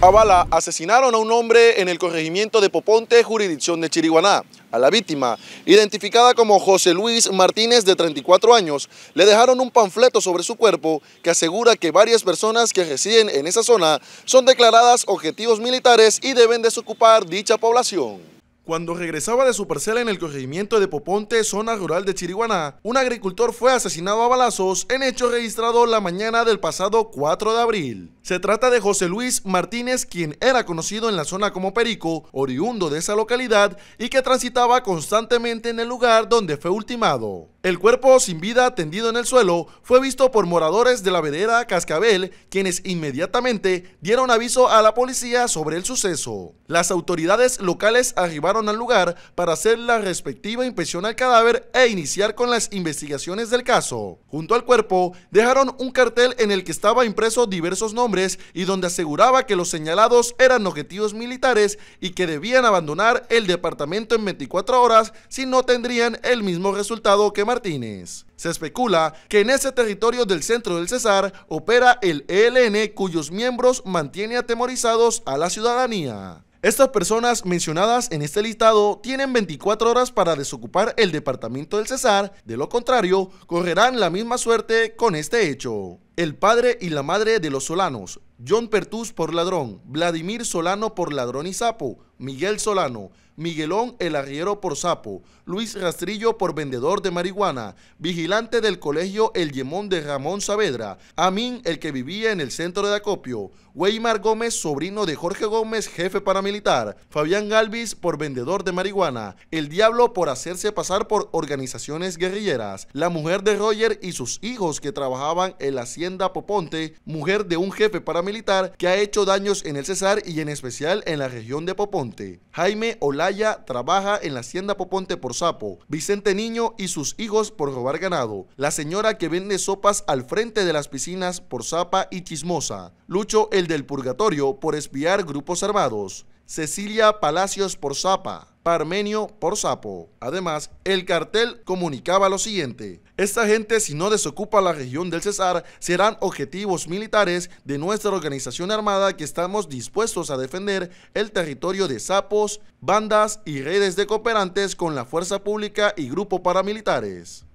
Avala asesinaron a un hombre en el corregimiento de Poponte, jurisdicción de Chiriguaná. A la víctima, identificada como José Luis Martínez de 34 años, le dejaron un panfleto sobre su cuerpo que asegura que varias personas que residen en esa zona son declaradas objetivos militares y deben desocupar dicha población. Cuando regresaba de su parcela en el corregimiento de Poponte, zona rural de Chiriguaná, un agricultor fue asesinado a balazos en hecho registrado la mañana del pasado 4 de abril. Se trata de José Luis Martínez, quien era conocido en la zona como Perico, oriundo de esa localidad y que transitaba constantemente en el lugar donde fue ultimado. El cuerpo sin vida tendido en el suelo fue visto por moradores de la vereda Cascabel, quienes inmediatamente dieron aviso a la policía sobre el suceso. Las autoridades locales arribaron al lugar para hacer la respectiva inspección al cadáver e iniciar con las investigaciones del caso. Junto al cuerpo, dejaron un cartel en el que estaba impreso diversos nombres y donde aseguraba que los señalados eran objetivos militares y que debían abandonar el departamento en 24 horas si no tendrían el mismo resultado que Martínez. Se especula que en ese territorio del centro del Cesar opera el ELN cuyos miembros mantiene atemorizados a la ciudadanía. Estas personas mencionadas en este listado tienen 24 horas para desocupar el departamento del César, de lo contrario, correrán la misma suerte con este hecho. El padre y la madre de los Solanos, John Pertus por ladrón, Vladimir Solano por ladrón y sapo, Miguel Solano, Miguelón el arriero por sapo, Luis Rastrillo por vendedor de marihuana, vigilante del colegio El Yemón de Ramón Saavedra, Amín el que vivía en el centro de Acopio, Weimar Gómez sobrino de Jorge Gómez jefe paramilitar, Fabián Galvis por vendedor de marihuana, El Diablo por hacerse pasar por organizaciones guerrilleras, la mujer de Roger y sus hijos que trabajaban en la hacienda Poponte, mujer de un jefe paramilitar que ha hecho daños en el Cesar y en especial en la región de Poponte. Jaime Olaya trabaja en la hacienda Poponte por sapo. Vicente Niño y sus hijos por robar ganado. La señora que vende sopas al frente de las piscinas por zapa y chismosa. Lucho el del purgatorio por espiar grupos armados. Cecilia Palacios por zapa armenio por Sapo. Además, el cartel comunicaba lo siguiente. Esta gente si no desocupa la región del Cesar serán objetivos militares de nuestra organización armada que estamos dispuestos a defender el territorio de sapos, bandas y redes de cooperantes con la fuerza pública y grupo paramilitares.